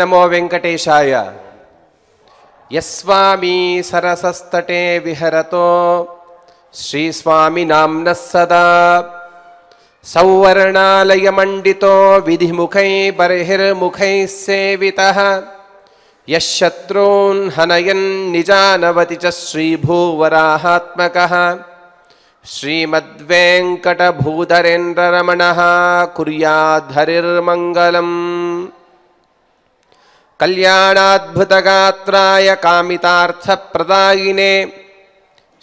नमो वेङ्कटेशाय यस्वामी सरसस्तटे विहरतो श्रीस्वामी नाम्नः सदा सौवर्णालयमण्डितो विधिमुखै बर्हिर्मुखैः सेवितः यः हनयन हनयन् निजानवति च श्रीभूवराहात्मकः श्रीमद्वेङ्कटभूधरेन्द्ररमणः कल्याणाद्भुतगात्राय कामितार्थप्रदायिने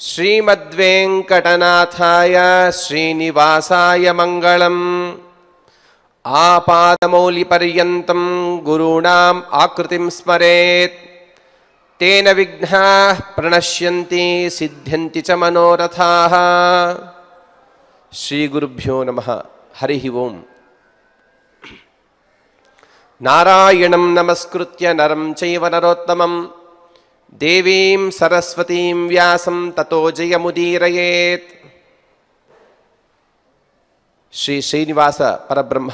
श्रीमद्वेङ्कटनाथाय श्रीनिवासाय मङ्गलम् आपादमौलिपर्यन्तं गुरूणाम् आकृतिं स्मरेत् तेन विघ्नाः प्रणश्यन्ति सिद्ध्यन्ति च मनोरथाः श्रीगुरुभ्यो नमः हरिः ओम् నారాయణం నమస్కృత్య నరం చైవ నరోత్తమం దేవీం సరస్వతీం వ్యాసం తతో జయముదీరయేత్ శ్రీ శ్రీనివాస పరబ్రహ్మ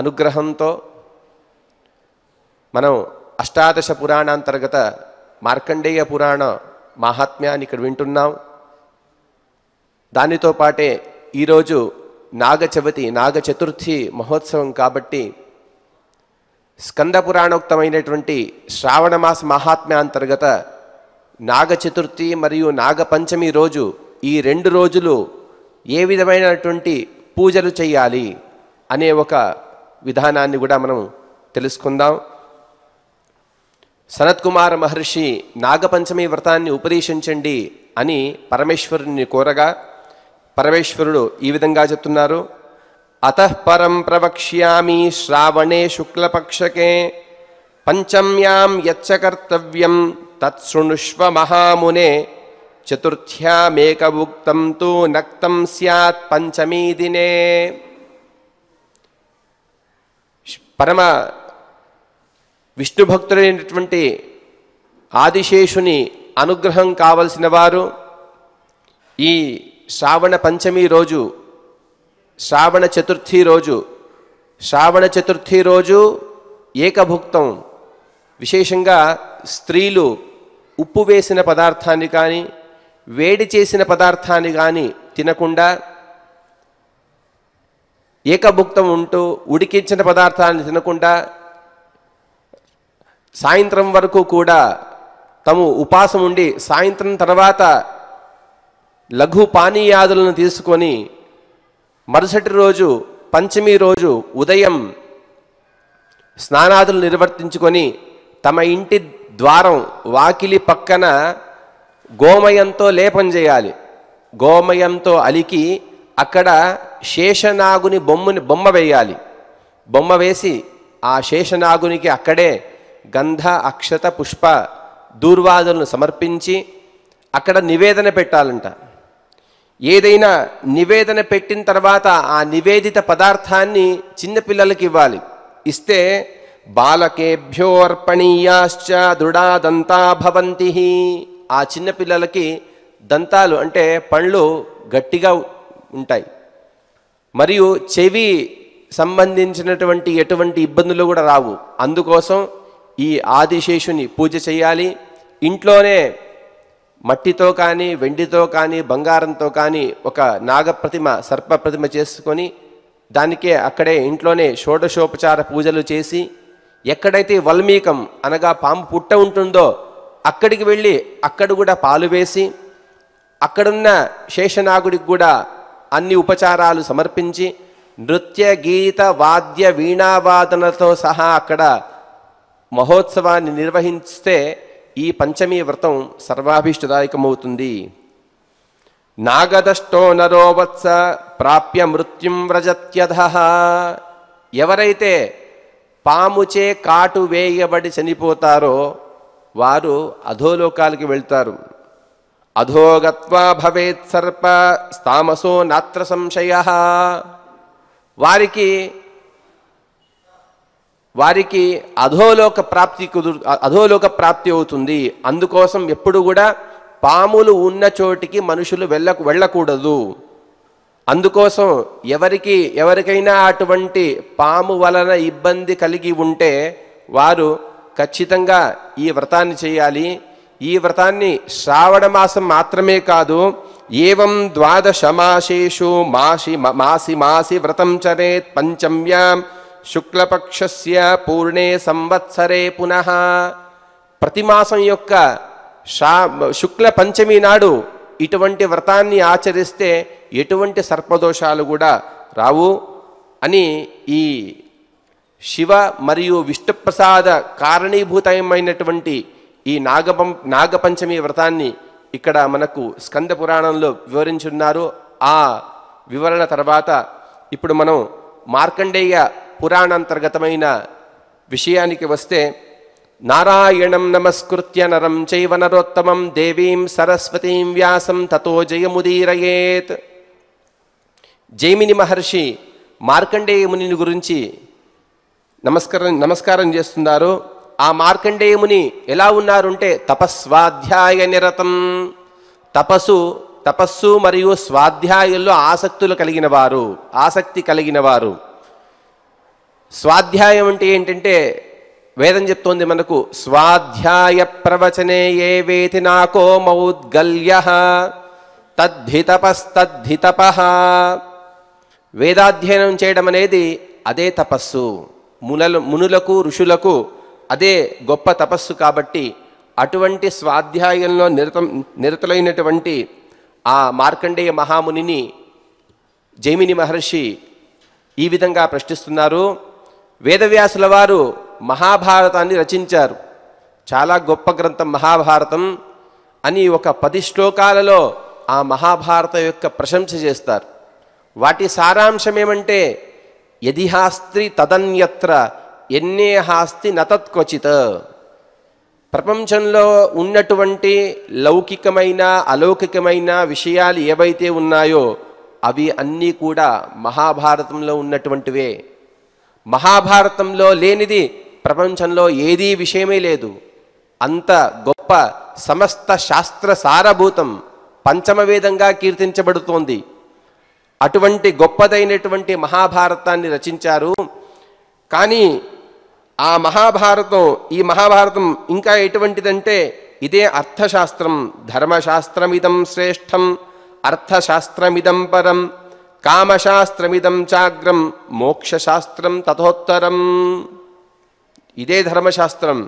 అనుగ్రహంతో మనం అష్టాదశ పురాణాంతర్గత మార్కండేయ పురాణ మాహాత్మ్యాన్ని ఇక్కడ వింటున్నాం దానితో పాటే ఈరోజు నాగ చవితి నాగ చతుర్థి మహోత్సవం కాబట్టి స్కంద పురాణోక్తమైనటువంటి శ్రావణమాస మహాత్మ్య అంతర్గత నాగచతుర్థి మరియు నాగపంచమి రోజు ఈ రెండు రోజులు ఏ విధమైనటువంటి పూజలు చేయాలి అనే ఒక విధానాన్ని కూడా మనం తెలుసుకుందాం సనత్కుమార మహర్షి నాగపంచమి వ్రతాన్ని ఉపదేశించండి అని పరమేశ్వరుని కోరగా పరమేశ్వరుడు ఈ విధంగా చెప్తున్నారు అతః పరం ప్రవక్ష్యామి శ్రావణే శుక్లపక్షకే పంచమ్యాం యచ్చకర్తవ్యం తత్సృణుష్వ మహామునే చతుర్థ్యామేక ఉక్తం తు నక్తం సత్ పంచమీ దినే పరమ విష్ణుభక్తుడైనటువంటి ఆదిశేషుని అనుగ్రహం కావలసిన వారు ఈ శ్రావణ పంచమి రోజు శ్రావణ చతుర్థి రోజు శ్రావణ చతుర్థి రోజు ఏకభుక్తం విశేషంగా స్త్రీలు ఉప్పు వేసిన పదార్థాన్ని కానీ వేడి చేసిన పదార్థాన్ని కానీ తినకుండా ఏకభుక్తం ఉంటూ ఉడికించిన పదార్థాన్ని తినకుండా సాయంత్రం వరకు కూడా తము ఉపాసం ఉండి సాయంత్రం తర్వాత లఘు పానీయాదులను తీసుకొని మరుసటి రోజు పంచమి రోజు ఉదయం స్నానాదులు నిర్వర్తించుకొని తమ ఇంటి ద్వారం వాకిలి పక్కన గోమయంతో లేపం చేయాలి గోమయంతో అలికి అక్కడ శేషనాగుని బొమ్మని బొమ్మ వేయాలి బొమ్మ వేసి ఆ శేషనాగునికి అక్కడే గంధ అక్షత పుష్ప దూర్వాదులను సమర్పించి అక్కడ నివేదన పెట్టాలంట ఏదైనా నివేదన పెట్టిన తర్వాత ఆ నివేదిత పదార్థాన్ని చిన్నపిల్లలకి ఇవ్వాలి ఇస్తే బాలకేభ్యోర్పణీయాశ్చ దృఢా దంతాభవంతి ఆ చిన్నపిల్లలకి దంతాలు అంటే పండ్లు గట్టిగా ఉంటాయి మరియు చెవి సంబంధించినటువంటి ఎటువంటి ఇబ్బందులు కూడా రావు అందుకోసం ఈ ఆదిశేషుని పూజ చేయాలి ఇంట్లోనే మట్టితో కానీ వెండితో కానీ బంగారంతో కానీ ఒక నాగప్రతిమ సర్ప ప్రతిమ చేసుకొని దానికే అక్కడే ఇంట్లోనే షోడశోపచార పూజలు చేసి ఎక్కడైతే వల్మీకం అనగా పాము పుట్ట ఉంటుందో అక్కడికి వెళ్ళి అక్కడ కూడా పాలు వేసి అక్కడున్న శేషనాగుడికి కూడా అన్ని ఉపచారాలు సమర్పించి నృత్య గీత వాద్య వీణావాదనతో సహా అక్కడ మహోత్సవాన్ని నిర్వహిస్తే ఈ పంచమీ వ్రతం సర్వాభీష్టదాయకమవుతుంది నాగదష్టో నరోవత్స ప్రాప్య మృత్యుం వ్రజత్యధ ఎవరైతే పాముచే కాటు వేయబడి చనిపోతారో వారు అధోలోకాలకి వెళ్తారు అధోగత్వా భవేత్ సర్ప స్థామసో నాత్ర సంశయ వారికి వారికి అధోలోక ప్రాప్తి కుదురు అధోలోక ప్రాప్తి అవుతుంది అందుకోసం ఎప్పుడు కూడా పాములు ఉన్న చోటికి మనుషులు వెళ్ళ వెళ్ళకూడదు అందుకోసం ఎవరికి ఎవరికైనా అటువంటి పాము వలన ఇబ్బంది కలిగి ఉంటే వారు ఖచ్చితంగా ఈ వ్రతాన్ని చేయాలి ఈ వ్రతాన్ని శ్రావణ మాసం మాత్రమే కాదు ఏవం ద్వాదశమాసేషు మాసి మాసి మాసి వ్రతం చరేత్ పంచమ్యాం శుక్లపక్షస్య పూర్ణే సంవత్సరే పునః ప్రతిమాసం యొక్క షా శుక్ల పంచమి నాడు ఇటువంటి వ్రతాన్ని ఆచరిస్తే ఎటువంటి సర్పదోషాలు కూడా రావు అని ఈ శివ మరియు విష్ణుప్రసాద కారణీభూతమైనటువంటి ఈ నాగపం నాగపంచమి వ్రతాన్ని ఇక్కడ మనకు స్కంద పురాణంలో వివరించున్నారు ఆ వివరణ తర్వాత ఇప్పుడు మనం మార్కండేయ పురాణాంతర్గతమైన విషయానికి వస్తే నారాయణం నమస్కృత్య నరం చైవ నరోత్తమం దేవీం సరస్వతీం వ్యాసం తతో జయముదీరయేత్ జైమిని మహర్షి మార్కండేయ మునిని గురించి నమస్కారం నమస్కారం చేస్తున్నారు ఆ మార్కండేయముని ఎలా ఉన్నారుంటే తపస్వాధ్యాయ నిరతం తపస్సు తపస్సు మరియు స్వాధ్యాయుల్లో ఆసక్తులు కలిగిన వారు ఆసక్తి కలిగిన వారు స్వాధ్యాయం అంటే ఏంటంటే వేదం చెప్తోంది మనకు స్వాధ్యాయ ప్రవచనే ఏ వేతి నాకో మౌద్గల్య తద్ధితపస్తద్ధి తప వేదాధ్యయనం చేయడం అనేది అదే తపస్సు మునలు మునులకు ఋషులకు అదే గొప్ప తపస్సు కాబట్టి అటువంటి స్వాధ్యాయంలో నిరతం నిరతలైనటువంటి ఆ మార్కండేయ మహామునిని జైమిని మహర్షి ఈ విధంగా ప్రశ్నిస్తున్నారు వేదవ్యాసుల వారు మహాభారతాన్ని రచించారు చాలా గొప్ప గ్రంథం మహాభారతం అని ఒక పది శ్లోకాలలో ఆ మహాభారత యొక్క ప్రశంస చేస్తారు వాటి సారాంశమేమంటే యది హాస్తి తదన్యత్ర ఎన్నే హాస్తి నతత్క్వచిత ప్రపంచంలో ఉన్నటువంటి లౌకికమైన అలౌకికమైన విషయాలు ఏవైతే ఉన్నాయో అవి అన్నీ కూడా మహాభారతంలో ఉన్నటువంటివే మహాభారతంలో లేనిది ప్రపంచంలో ఏదీ విషయమే లేదు అంత గొప్ప సమస్త శాస్త్ర సారభూతం పంచమవేదంగా కీర్తించబడుతోంది అటువంటి గొప్పదైనటువంటి మహాభారతాన్ని రచించారు కానీ ఆ మహాభారతం ఈ మహాభారతం ఇంకా ఎటువంటిదంటే ఇదే అర్థశాస్త్రం ధర్మశాస్త్రమిదం శ్రేష్టం అర్థశాస్త్రమిదం పరం కామశాస్త్రమిదం చాగ్రం మోక్షశాస్త్రం తథోత్తరం ఇదే ధర్మశాస్త్రం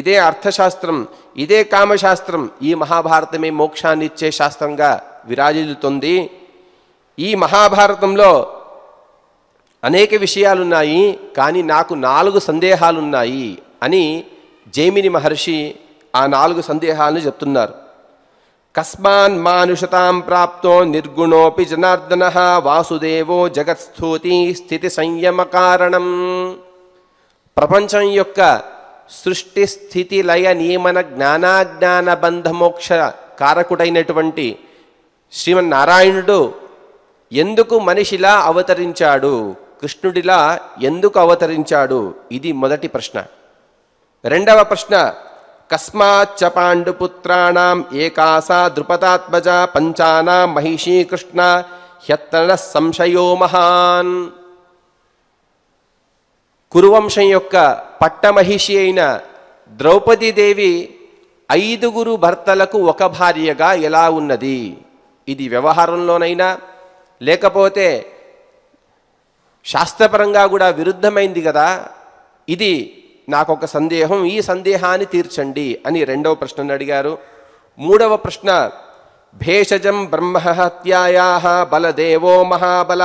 ఇదే అర్థశాస్త్రం ఇదే కామశాస్త్రం ఈ మహాభారతమే మోక్షాన్ని ఇచ్చే శాస్త్రంగా విరాజిల్లుతుంది ఈ మహాభారతంలో అనేక విషయాలున్నాయి కానీ నాకు నాలుగు సందేహాలున్నాయి అని జైమిని మహర్షి ఆ నాలుగు సందేహాలను చెప్తున్నారు కస్మాన్ మానుషతాం ప్రాప్తో నిర్గుణోపి జనార్దన వాసుదేవో జగత్స్థూతి స్థితి సంయమ కారణం ప్రపంచం యొక్క సృష్టి స్థితి లయ నియమన జ్ఞానాజ్ఞాన బంధమోక్ష కారకుడైనటువంటి శ్రీమన్నారాయణుడు ఎందుకు మనిషిలా అవతరించాడు కృష్ణుడిలా ఎందుకు అవతరించాడు ఇది మొదటి ప్రశ్న రెండవ ప్రశ్న కస్మాచ్చ పాండుపుత్రాణం ఏకాసా ద్రుపదాత్మజ మహిషీ కృష్ణ హ్యత్తన సంశయో మహాన్ కురువంశం యొక్క పట్టమహిషి అయిన ద్రౌపదీదేవి ఐదుగురు భర్తలకు ఒక భార్యగా ఎలా ఉన్నది ఇది వ్యవహారంలోనైనా లేకపోతే శాస్త్రపరంగా కూడా విరుద్ధమైంది కదా ఇది నాకొక సందేహం ఈ సందేహాన్ని తీర్చండి అని రెండవ ప్రశ్నను అడిగారు మూడవ ప్రశ్న భేషజం బ్రహ్మహత్యాయా బలదేవో మహాబల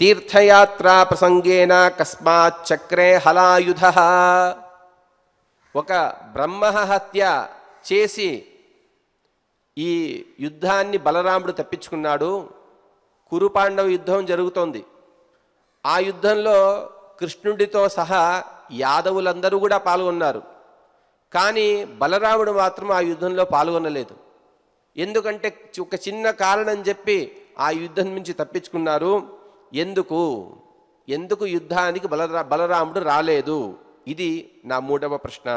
తీర్థయాత్రా ప్రసంగేన కస్మాత్ చక్రే హలాయుధ ఒక బ్రహ్మహత్య చేసి ఈ యుద్ధాన్ని బలరాముడు తప్పించుకున్నాడు కురుపాండవ యుద్ధం జరుగుతోంది ఆ యుద్ధంలో కృష్ణుడితో సహా యాదవులందరూ కూడా పాల్గొన్నారు కానీ బలరాముడు మాత్రం ఆ యుద్ధంలో పాల్గొనలేదు ఎందుకంటే ఒక చిన్న కారణం చెప్పి ఆ యుద్ధం నుంచి తప్పించుకున్నారు ఎందుకు ఎందుకు యుద్ధానికి బలరా బలరాముడు రాలేదు ఇది నా మూడవ ప్రశ్న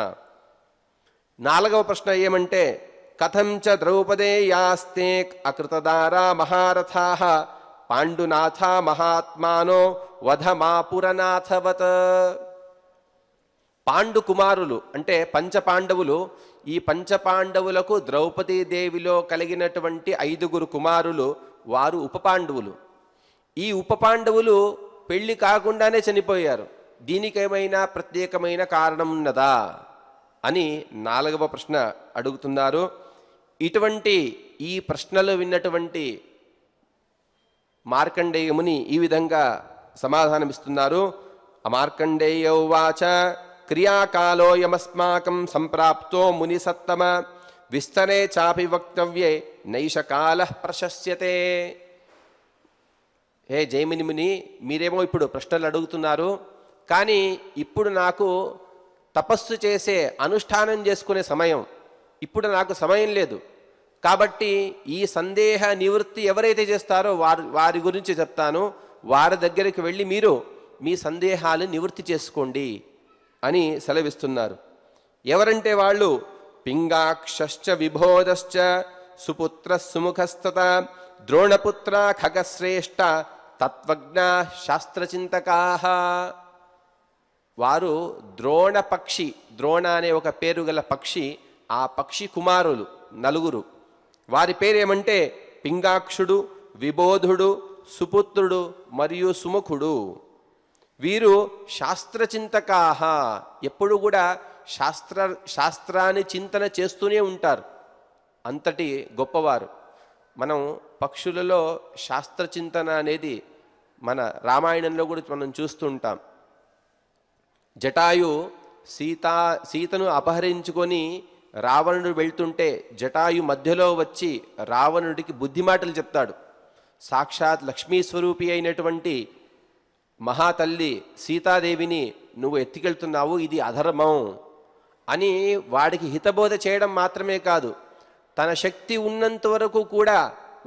నాలుగవ ప్రశ్న ఏమంటే కథంచ ద్రౌపదేయాస్తే అకృతదారా మహారథా పాండునాథ మహాత్మానో వధమాపురనాథవత్ పాండు కుమారులు అంటే పంచపాండవులు ఈ పంచపాండవులకు ద్రౌపదీదేవిలో కలిగినటువంటి ఐదుగురు కుమారులు వారు ఉపపాండవులు ఈ ఉపపాండవులు పెళ్లి కాకుండానే చనిపోయారు దీనికేమైనా ప్రత్యేకమైన కారణం ఉన్నదా అని నాలుగవ ప్రశ్న అడుగుతున్నారు ఇటువంటి ఈ ప్రశ్నలు విన్నటువంటి మార్కండేయముని ఈ విధంగా సమాధానమిస్తున్నారు ఉచ క్రియాకాలోయమస్మాకం సంప్రాప్తో మునిసత్తమ విస్తరే చాపి వక్తవ్యే నైష కాల ప్రశస్యతే హే జైమిని ముని మీరేమో ఇప్పుడు ప్రశ్నలు అడుగుతున్నారు కానీ ఇప్పుడు నాకు తపస్సు చేసే అనుష్ఠానం చేసుకునే సమయం ఇప్పుడు నాకు సమయం లేదు కాబట్టి ఈ సందేహ నివృత్తి ఎవరైతే చేస్తారో వారు వారి గురించి చెప్తాను వారి దగ్గరికి వెళ్ళి మీరు మీ సందేహాలు నివృత్తి చేసుకోండి అని సెలవిస్తున్నారు ఎవరంటే వాళ్ళు పింగాక్షశ్చ విభోధశ్చ సుపుత్ర సుముఖస్థత ద్రోణపుత్ర ఖగశ్రేష్ట తత్వజ్ఞ శాస్త్రచింతకా వారు ద్రోణపక్షి ద్రోణ అనే ఒక పేరు గల పక్షి ఆ పక్షి కుమారులు నలుగురు వారి పేరేమంటే పింగాక్షుడు విబోధుడు సుపుత్రుడు మరియు సుముఖుడు వీరు శాస్త్రచింతకాహ ఎప్పుడు కూడా శాస్త్ర శాస్త్రాన్ని చింతన చేస్తూనే ఉంటారు అంతటి గొప్పవారు మనం పక్షులలో శాస్త్రచింతన అనేది మన రామాయణంలో కూడా మనం చూస్తుంటాం జటాయు సీతా సీతను అపహరించుకొని రావణుడు వెళ్తుంటే జటాయు మధ్యలో వచ్చి రావణుడికి బుద్ధిమాటలు చెప్తాడు సాక్షాత్ లక్ష్మీ స్వరూపి అయినటువంటి మహాతల్లి సీతాదేవిని నువ్వు ఎత్తికెళ్తున్నావు ఇది అధర్మం అని వాడికి హితబోధ చేయడం మాత్రమే కాదు తన శక్తి ఉన్నంత వరకు కూడా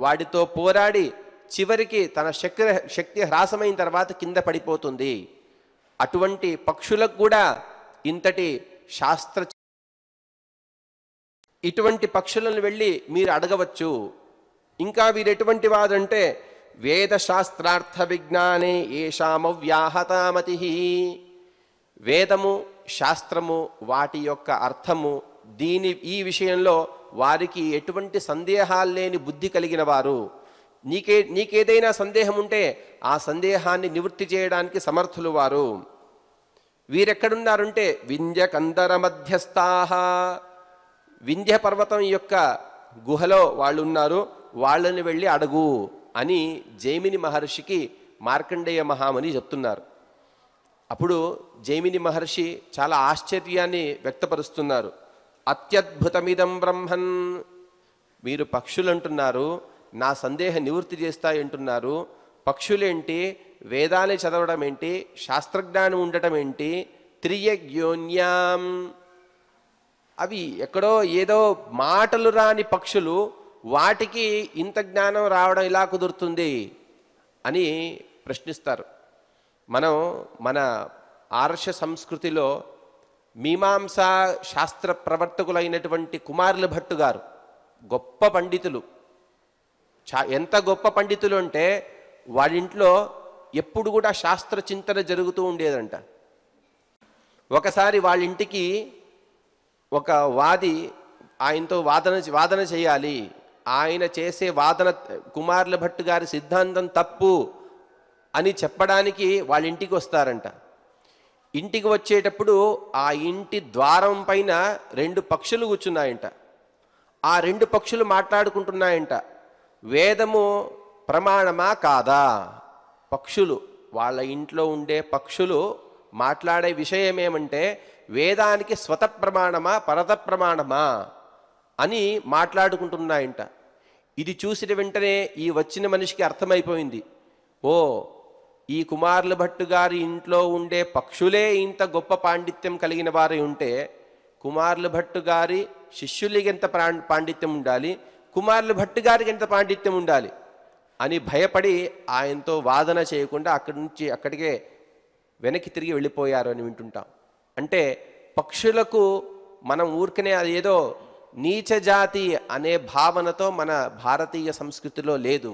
వాడితో పోరాడి చివరికి తన శక్తి శక్తి హ్రాసమైన తర్వాత కింద పడిపోతుంది అటువంటి పక్షులకు కూడా ఇంతటి శాస్త్ర ఇటువంటి పక్షులను వెళ్ళి మీరు అడగవచ్చు ఇంకా వీరు ఎటువంటి వాదంటే వేదశాస్త్రార్థ విజ్ఞానే ఏషామవ్యాహతామతి వేదము శాస్త్రము వాటి యొక్క అర్థము దీని ఈ విషయంలో వారికి ఎటువంటి సందేహాలు లేని బుద్ధి కలిగిన వారు నీకే నీకేదైనా సందేహం ఉంటే ఆ సందేహాన్ని నివృత్తి చేయడానికి సమర్థులు వారు వీరెక్కడున్నారంటే వింధ్య కందర మధ్యస్థాహ వింధ్య పర్వతం యొక్క గుహలో వాళ్ళు ఉన్నారు వాళ్ళని వెళ్ళి అడుగు అని జైమిని మహర్షికి మార్కండేయ మహామని చెప్తున్నారు అప్పుడు జైమిని మహర్షి చాలా ఆశ్చర్యాన్ని వ్యక్తపరుస్తున్నారు అత్యద్భుతమిదం బ్రహ్మన్ మీరు అంటున్నారు నా సందేహ నివృత్తి చేస్తాయంటున్నారు పక్షులేంటి వేదాన్ని చదవడం ఏంటి శాస్త్రజ్ఞానం ఉండటం ఏంటి త్రియజ్ఞోన్యాం అవి ఎక్కడో ఏదో మాటలు రాని పక్షులు వాటికి ఇంత జ్ఞానం రావడం ఇలా కుదురుతుంది అని ప్రశ్నిస్తారు మనం మన ఆర్ష సంస్కృతిలో మీమాంస శాస్త్ర ప్రవర్తకులైనటువంటి కుమారుల భట్టు గారు గొప్ప పండితులు చా ఎంత గొప్ప పండితులు అంటే వాడింట్లో ఎప్పుడు కూడా శాస్త్ర చింతన జరుగుతూ ఉండేదంట ఒకసారి వాళ్ళింటికి ఒక వాది ఆయనతో వాదన వాదన చేయాలి ఆయన చేసే వాదన కుమార్ల భట్టు గారి సిద్ధాంతం తప్పు అని చెప్పడానికి వాళ్ళ ఇంటికి వస్తారంట ఇంటికి వచ్చేటప్పుడు ఆ ఇంటి ద్వారం పైన రెండు పక్షులు కూర్చున్నాయంట ఆ రెండు పక్షులు మాట్లాడుకుంటున్నాయంట వేదము ప్రమాణమా కాదా పక్షులు వాళ్ళ ఇంట్లో ఉండే పక్షులు మాట్లాడే విషయం ఏమంటే వేదానికి స్వత ప్రమాణమా పరత ప్రమాణమా అని మాట్లాడుకుంటున్నాయంట ఇది చూసిన వెంటనే ఈ వచ్చిన మనిషికి అర్థమైపోయింది ఓ ఈ కుమార్ల భట్టు గారి ఇంట్లో ఉండే పక్షులే ఇంత గొప్ప పాండిత్యం కలిగిన వారి ఉంటే కుమార్ల భట్టు గారి శిష్యులకి ఎంత పాండిత్యం ఉండాలి కుమార్ల భట్టు గారికి ఎంత పాండిత్యం ఉండాలి అని భయపడి ఆయనతో వాదన చేయకుండా అక్కడి నుంచి అక్కడికే వెనక్కి తిరిగి వెళ్ళిపోయారు అని వింటుంటాం అంటే పక్షులకు మనం ఊరికనే అది ఏదో నీచ జాతి అనే భావనతో మన భారతీయ సంస్కృతిలో లేదు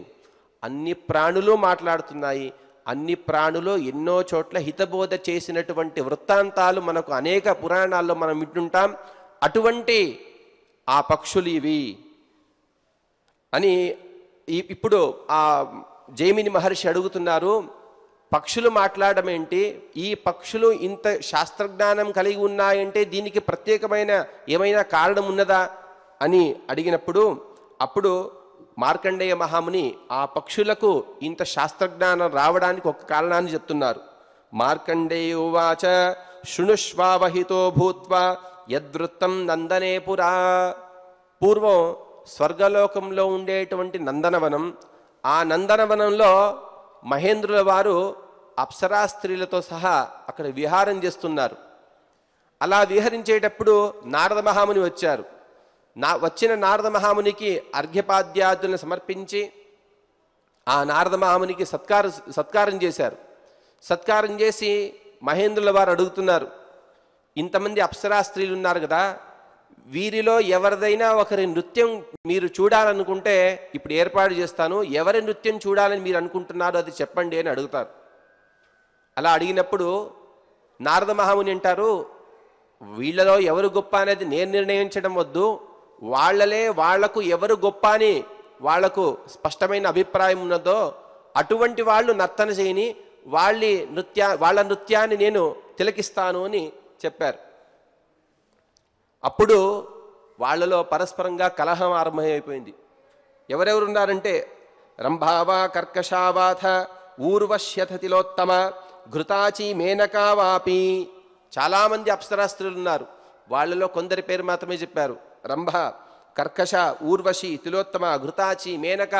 అన్ని ప్రాణులు మాట్లాడుతున్నాయి అన్ని ప్రాణులు ఎన్నో చోట్ల హితబోధ చేసినటువంటి వృత్తాంతాలు మనకు అనేక పురాణాల్లో మనం వింటుంటాం అటువంటి ఆ పక్షులు ఇవి అని ఇప్పుడు ఆ జైమిని మహర్షి అడుగుతున్నారు పక్షులు మాట్లాడడం ఏంటి ఈ పక్షులు ఇంత శాస్త్రజ్ఞానం కలిగి ఉన్నాయంటే దీనికి ప్రత్యేకమైన ఏమైనా కారణం ఉన్నదా అని అడిగినప్పుడు అప్పుడు మార్కండేయ మహాముని ఆ పక్షులకు ఇంత శాస్త్రజ్ఞానం రావడానికి ఒక కారణాన్ని చెప్తున్నారు మార్కండేయువాచ శృణుష్వావహితో భూత్వ యద్వృత్తం నందనే పురా పూర్వం స్వర్గలోకంలో ఉండేటువంటి నందనవనం ఆ నందనవనంలో మహేంద్రుల వారు అప్సరా స్త్రీలతో సహా అక్కడ విహారం చేస్తున్నారు అలా విహరించేటప్పుడు నారద మహాముని వచ్చారు నా వచ్చిన నారద మహామునికి అర్ఘ్యపాద్యాదులను సమర్పించి ఆ నారద మహామునికి సత్కార సత్కారం చేశారు సత్కారం చేసి మహేంద్రుల వారు అడుగుతున్నారు ఇంతమంది అప్సరా స్త్రీలు ఉన్నారు కదా వీరిలో ఎవరిదైనా ఒకరి నృత్యం మీరు చూడాలనుకుంటే ఇప్పుడు ఏర్పాటు చేస్తాను ఎవరి నృత్యం చూడాలని మీరు అనుకుంటున్నారో అది చెప్పండి అని అడుగుతారు అలా అడిగినప్పుడు నారద మహాముని అంటారు వీళ్ళలో ఎవరు గొప్ప అనేది నేను నిర్ణయించడం వద్దు వాళ్ళలే వాళ్లకు ఎవరు గొప్ప అని వాళ్లకు స్పష్టమైన అభిప్రాయం ఉన్నదో అటువంటి వాళ్ళు నర్తన చేయని వాళ్ళ నృత్యా వాళ్ళ నృత్యాన్ని నేను తిలకిస్తాను అని చెప్పారు అప్పుడు వాళ్ళలో పరస్పరంగా కలహం ఆరంభమైపోయింది ఉన్నారంటే రంభావా కర్కషావాథ ఊర్వశ్యథతిలోత్తమ ఘృతాచి మేనకావాపి చాలామంది అప్సరాస్త్రులు ఉన్నారు వాళ్ళలో కొందరి పేరు మాత్రమే చెప్పారు రంభ కర్కష ఊర్వశి తిలోత్తమ ఘృతాచి మేనక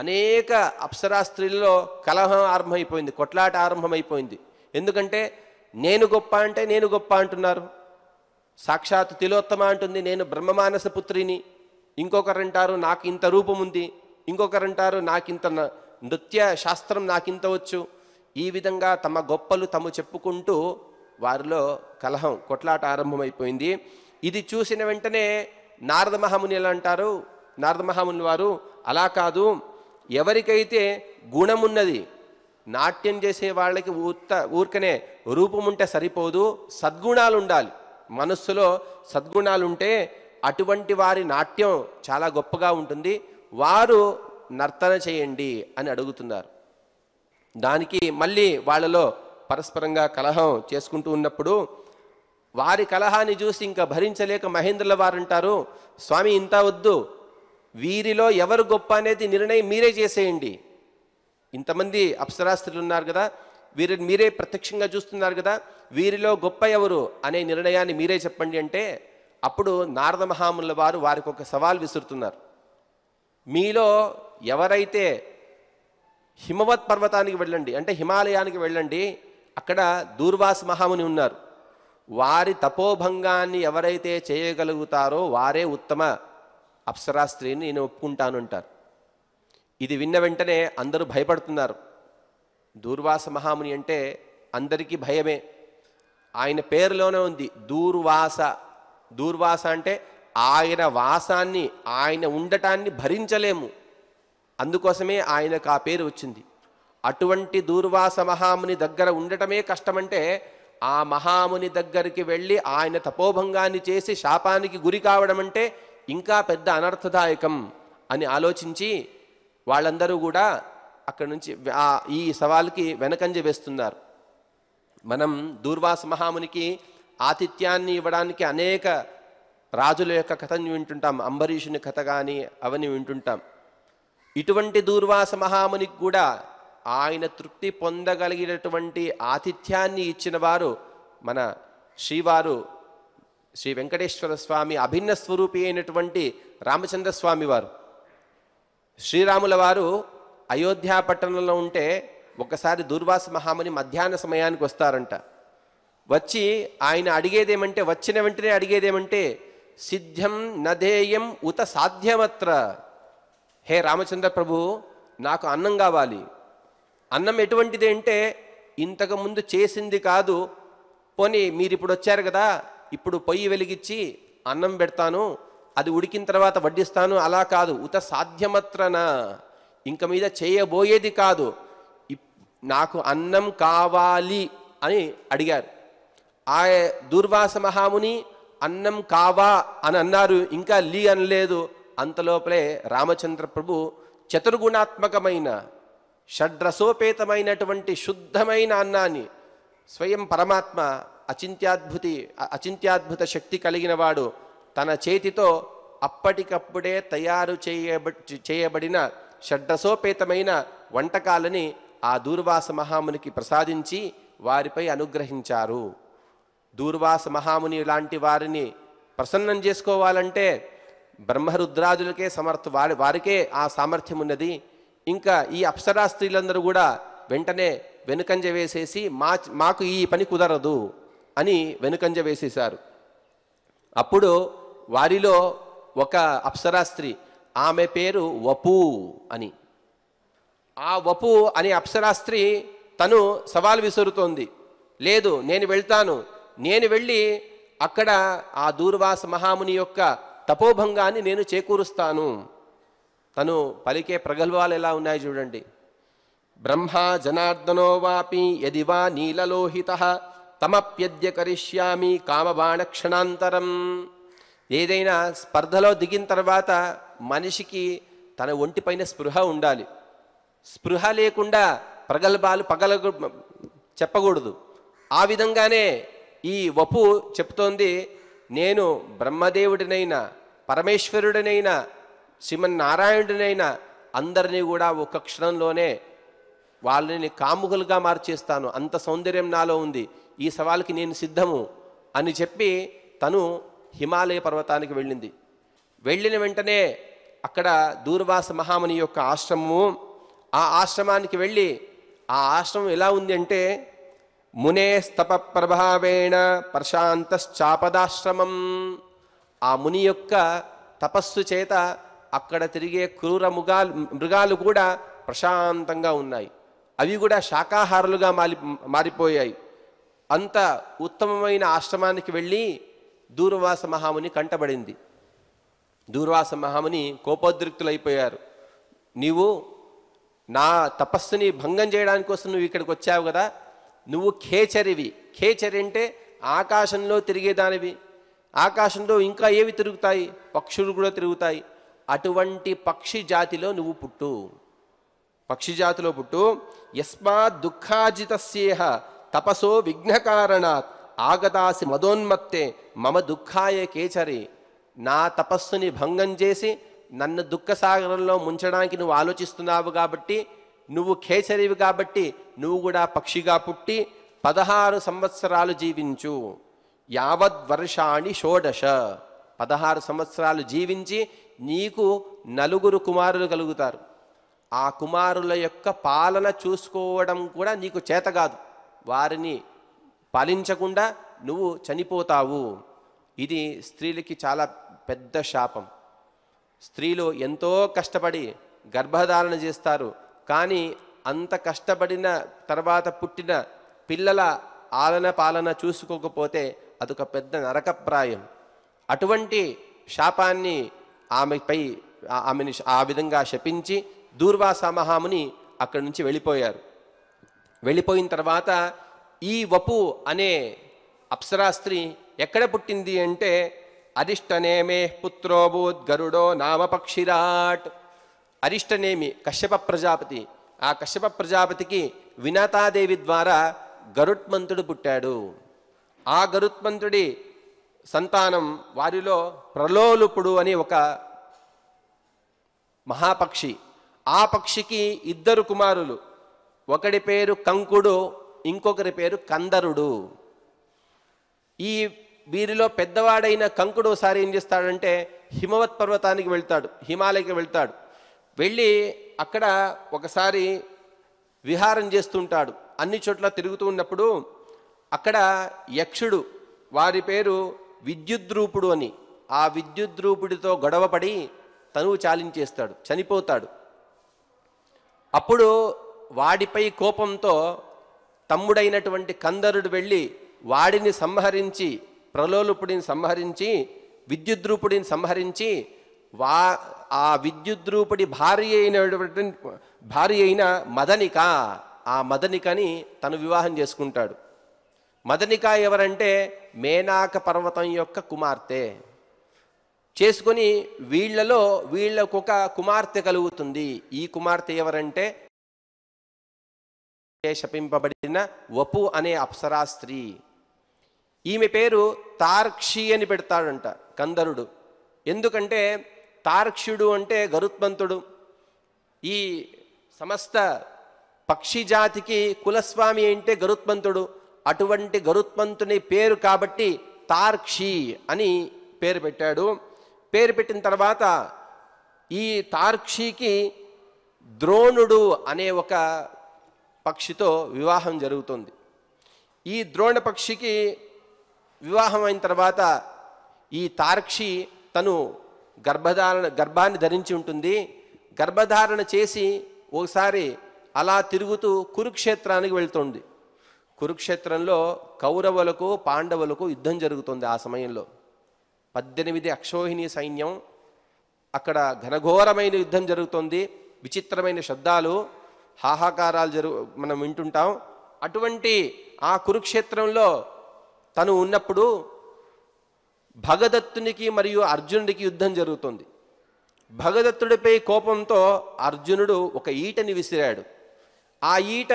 అనేక అప్సరాస్త్రీలలో కలహం ఆరంభమైపోయింది కొట్లాట ఆరంభమైపోయింది ఎందుకంటే నేను గొప్ప అంటే నేను గొప్ప అంటున్నారు సాక్షాత్ తిలోత్తమ అంటుంది నేను బ్రహ్మమానస పుత్రిని ఇంకొకరంటారు నాకు ఇంత రూపం ఉంది ఇంకొకరంటారు నాకింత నృత్య శాస్త్రం నాకింత వచ్చు ఈ విధంగా తమ గొప్పలు తమ చెప్పుకుంటూ వారిలో కలహం కొట్లాట ఆరంభమైపోయింది ఇది చూసిన వెంటనే నారద మహాముని ఎలా అంటారు నారద మహాముని వారు అలా కాదు ఎవరికైతే గుణమున్నది నాట్యం చేసే వాళ్ళకి ఊర్త ఊరికనే రూపముంటే సరిపోదు సద్గుణాలు ఉండాలి మనస్సులో సద్గుణాలుంటే అటువంటి వారి నాట్యం చాలా గొప్పగా ఉంటుంది వారు నర్తన చేయండి అని అడుగుతున్నారు దానికి మళ్ళీ వాళ్ళలో పరస్పరంగా కలహం చేసుకుంటూ ఉన్నప్పుడు వారి కలహాన్ని చూసి ఇంకా భరించలేక మహేంద్రుల వారంటారు స్వామి ఇంత వద్దు వీరిలో ఎవరు గొప్ప అనేది నిర్ణయం మీరే చేసేయండి ఇంతమంది అప్సరాస్త్రులు ఉన్నారు కదా వీరిని మీరే ప్రత్యక్షంగా చూస్తున్నారు కదా వీరిలో గొప్ప ఎవరు అనే నిర్ణయాన్ని మీరే చెప్పండి అంటే అప్పుడు నారద మహాముల వారు వారికి ఒక సవాల్ విసురుతున్నారు మీలో ఎవరైతే హిమవత్ పర్వతానికి వెళ్ళండి అంటే హిమాలయానికి వెళ్ళండి అక్కడ దూర్వాస మహాముని ఉన్నారు వారి తపోభంగాన్ని ఎవరైతే చేయగలుగుతారో వారే ఉత్తమ అప్సరా స్త్రీని నేను అంటారు ఇది విన్న వెంటనే అందరూ భయపడుతున్నారు దూర్వాస మహాముని అంటే అందరికీ భయమే ఆయన పేరులోనే ఉంది దూర్వాస దూర్వాస అంటే ఆయన వాసాన్ని ఆయన ఉండటాన్ని భరించలేము అందుకోసమే ఆయనకు ఆ పేరు వచ్చింది అటువంటి దూర్వాస మహాముని దగ్గర ఉండటమే కష్టమంటే ఆ మహాముని దగ్గరికి వెళ్ళి ఆయన తపోభంగాన్ని చేసి శాపానికి గురి కావడం అంటే ఇంకా పెద్ద అనర్థదాయకం అని ఆలోచించి వాళ్ళందరూ కూడా అక్కడి నుంచి ఈ సవాల్కి వెనకంజ వేస్తున్నారు మనం దూర్వాస మహామునికి ఆతిథ్యాన్ని ఇవ్వడానికి అనేక రాజుల యొక్క కథను వింటుంటాం అంబరీషుని కథ కానీ అవని వింటుంటాం ఇటువంటి దూర్వాస మహామునికి కూడా ఆయన తృప్తి పొందగలిగినటువంటి ఆతిథ్యాన్ని ఇచ్చిన వారు మన శ్రీవారు శ్రీ వెంకటేశ్వర స్వామి అభిన్న స్వరూపి అయినటువంటి రామచంద్ర వారు శ్రీరాముల వారు అయోధ్య పట్టణంలో ఉంటే ఒకసారి దుర్వాస మహాముని మధ్యాహ్న సమయానికి వస్తారంట వచ్చి ఆయన అడిగేదేమంటే వచ్చిన వెంటనే అడిగేదేమంటే సిద్ధ్యం నదేయం ఉత సాధ్యమత్ర హే రామచంద్ర ప్రభు నాకు అన్నం కావాలి అన్నం ఎటువంటిది అంటే ఇంతకుముందు చేసింది కాదు పోనీ మీరు ఇప్పుడు వచ్చారు కదా ఇప్పుడు పొయ్యి వెలిగించి అన్నం పెడతాను అది ఉడికిన తర్వాత వడ్డిస్తాను అలా కాదు ఉత సాధ్యమత్రనా ఇంక మీద చేయబోయేది కాదు నాకు అన్నం కావాలి అని అడిగారు ఆ దుర్వాస మహాముని అన్నం కావా అని అన్నారు ఇంకా లీ అనలేదు అంతలోపలే రామచంద్ర ప్రభు చతుర్గుణాత్మకమైన షడ్రసోపేతమైనటువంటి శుద్ధమైన అన్నాన్ని స్వయం పరమాత్మ అచింత్యాద్భుతి అచింత్యాద్భుత శక్తి కలిగినవాడు తన చేతితో అప్పటికప్పుడే తయారు చేయబ చేయబడిన షడ్రసోపేతమైన వంటకాలని ఆ దూర్వాస మహామునికి ప్రసాదించి వారిపై అనుగ్రహించారు దూర్వాస మహాముని లాంటి వారిని ప్రసన్నం చేసుకోవాలంటే బ్రహ్మరుద్రాదులకే సమర్థ వారి వారికే ఆ సామర్థ్యం ఉన్నది ఇంకా ఈ అప్సరా స్త్రీలందరూ కూడా వెంటనే వెనుకంజ వేసేసి మా మాకు ఈ పని కుదరదు అని వెనుకంజ వేసేశారు అప్పుడు వారిలో ఒక అప్సరా స్త్రీ ఆమె పేరు వపు అని ఆ వపు అనే అప్సరాస్త్రి తను సవాల్ విసురుతోంది లేదు నేను వెళ్తాను నేను వెళ్ళి అక్కడ ఆ దూర్వాస మహాముని యొక్క తపోభంగాన్ని నేను చేకూరుస్తాను తను పలికే ప్రగల్భాలు ఎలా ఉన్నాయి చూడండి బ్రహ్మా జనార్దనో వాపి యది వా నీలలోహిత తమప్యద్య కరిష్యామి కామబాణ క్షణాంతరం ఏదైనా స్పర్ధలో దిగిన తర్వాత మనిషికి తన ఒంటిపైన స్పృహ ఉండాలి స్పృహ లేకుండా ప్రగల్భాలు పగల చెప్పకూడదు ఆ విధంగానే ఈ వపు చెప్తోంది నేను బ్రహ్మదేవుడినైనా పరమేశ్వరుడినైనా శ్రీమన్నారాయణుడినైనా అందరినీ కూడా ఒక క్షణంలోనే వాళ్ళని కాముకులుగా మార్చేస్తాను అంత సౌందర్యం నాలో ఉంది ఈ సవాల్కి నేను సిద్ధము అని చెప్పి తను హిమాలయ పర్వతానికి వెళ్ళింది వెళ్ళిన వెంటనే అక్కడ దూర్వాస మహాముని యొక్క ఆశ్రమము ఆ ఆశ్రమానికి వెళ్ళి ఆ ఆశ్రమం ఎలా ఉంది అంటే మునే స్తప ప్రభావేణ ప్రశాంతశ్చాపదాశ్రమం ఆ ముని యొక్క తపస్సు చేత అక్కడ తిరిగే క్రూర మృగాలు మృగాలు కూడా ప్రశాంతంగా ఉన్నాయి అవి కూడా శాకాహారులుగా మారి మారిపోయాయి అంత ఉత్తమమైన ఆశ్రమానికి వెళ్ళి దూర్వాస మహాముని కంటబడింది దూర్వాస మహాముని కోపోద్రిక్తులైపోయారు నీవు నా తపస్సుని భంగం చేయడానికి కోసం నువ్వు ఇక్కడికి వచ్చావు కదా నువ్వు ఖేచరివి ఖేచరి అంటే ఆకాశంలో తిరిగేదానివి ఆకాశంలో ఇంకా ఏవి తిరుగుతాయి పక్షులు కూడా తిరుగుతాయి అటువంటి పక్షి జాతిలో నువ్వు పుట్టు పక్షి జాతిలో పుట్టు యస్మాత్ దుఃఖాజితస్యేహ తపసో విఘ్నకారణాత్ ఆగదాసి మదోన్మత్తే మమ దుఃఖాయ కేచరి నా తపస్సుని భంగం చేసి నన్ను దుఃఖసాగరంలో ముంచడానికి నువ్వు ఆలోచిస్తున్నావు కాబట్టి నువ్వు కేసరివి కాబట్టి నువ్వు కూడా పక్షిగా పుట్టి పదహారు సంవత్సరాలు జీవించు యావద్వర్షాణి షోడశ పదహారు సంవత్సరాలు జీవించి నీకు నలుగురు కుమారులు కలుగుతారు ఆ కుమారుల యొక్క పాలన చూసుకోవడం కూడా నీకు చేత కాదు వారిని పాలించకుండా నువ్వు చనిపోతావు ఇది స్త్రీలకి చాలా పెద్ద శాపం స్త్రీలు ఎంతో కష్టపడి గర్భధారణ చేస్తారు కానీ అంత కష్టపడిన తర్వాత పుట్టిన పిల్లల ఆలన పాలన చూసుకోకపోతే అదొక పెద్ద నరకప్రాయం అటువంటి శాపాన్ని ఆమెపై ఆమెని ఆ విధంగా శపించి దూర్వాస మహాముని అక్కడి నుంచి వెళ్ళిపోయారు వెళ్ళిపోయిన తర్వాత ఈ వపు అనే అప్సరా స్త్రీ ఎక్కడ పుట్టింది అంటే అరిష్టనేమే పుత్రోభూత్ గరుడో నామ పక్షిరాట్ అరిష్టనేమి కశ్యప ప్రజాపతి ఆ కశ్యప ప్రజాపతికి వినతాదేవి ద్వారా గరుత్మంతుడు పుట్టాడు ఆ గరుత్మంతుడి సంతానం వారిలో ప్రలోలుపుడు అని ఒక మహాపక్షి ఆ పక్షికి ఇద్దరు కుమారులు ఒకడి పేరు కంకుడు ఇంకొకరి పేరు కందరుడు ఈ వీరిలో పెద్దవాడైన కంకుడు ఒకసారి ఏం చేస్తాడంటే హిమవత్ పర్వతానికి వెళ్తాడు హిమాలయకి వెళ్తాడు వెళ్ళి అక్కడ ఒకసారి విహారం చేస్తుంటాడు అన్ని చోట్ల తిరుగుతూ ఉన్నప్పుడు అక్కడ యక్షుడు వారి పేరు విద్యుద్రూపుడు అని ఆ విద్యుద్రూపుడితో గొడవపడి తనువు చాలించేస్తాడు చనిపోతాడు అప్పుడు వాడిపై కోపంతో తమ్ముడైనటువంటి కందరుడు వెళ్ళి వాడిని సంహరించి ప్రలోలుపుడిని సంహరించి విద్యుద్రూపుడిని సంహరించి వా ఆ విద్యుద్రూపుడి భార్య అయినటువంటి భార్య అయిన మదనిక ఆ మదనికని తను వివాహం చేసుకుంటాడు మదనిక ఎవరంటే మేనాక పర్వతం యొక్క కుమార్తె చేసుకొని వీళ్లలో వీళ్ళకొక కుమార్తె కలుగుతుంది ఈ కుమార్తె ఎవరంటే శపింపబడిన వపు అనే అప్సరా స్త్రీ ఈమె పేరు తార్క్షి అని పెడతాడంట కందరుడు ఎందుకంటే తార్క్షుడు అంటే గరుత్మంతుడు ఈ సమస్త పక్షి జాతికి కులస్వామి అంటే గరుత్మంతుడు అటువంటి గరుత్మంతుని పేరు కాబట్టి తార్క్షి అని పేరు పెట్టాడు పేరు పెట్టిన తర్వాత ఈ తార్క్షికి ద్రోణుడు అనే ఒక పక్షితో వివాహం జరుగుతుంది ఈ ద్రోణ పక్షికి వివాహం అయిన తర్వాత ఈ తార్క్షి తను గర్భధారణ గర్భాన్ని ధరించి ఉంటుంది గర్భధారణ చేసి ఒకసారి అలా తిరుగుతూ కురుక్షేత్రానికి వెళ్తుంది కురుక్షేత్రంలో కౌరవులకు పాండవులకు యుద్ధం జరుగుతుంది ఆ సమయంలో పద్దెనిమిది అక్షోహిణి సైన్యం అక్కడ ఘనఘోరమైన యుద్ధం జరుగుతుంది విచిత్రమైన శబ్దాలు హాహాకారాలు జరుగు మనం వింటుంటాం అటువంటి ఆ కురుక్షేత్రంలో తను ఉన్నప్పుడు భగదత్తునికి మరియు అర్జునుడికి యుద్ధం జరుగుతుంది భగదత్తుడిపై కోపంతో అర్జునుడు ఒక ఈటని విసిరాడు ఆ ఈట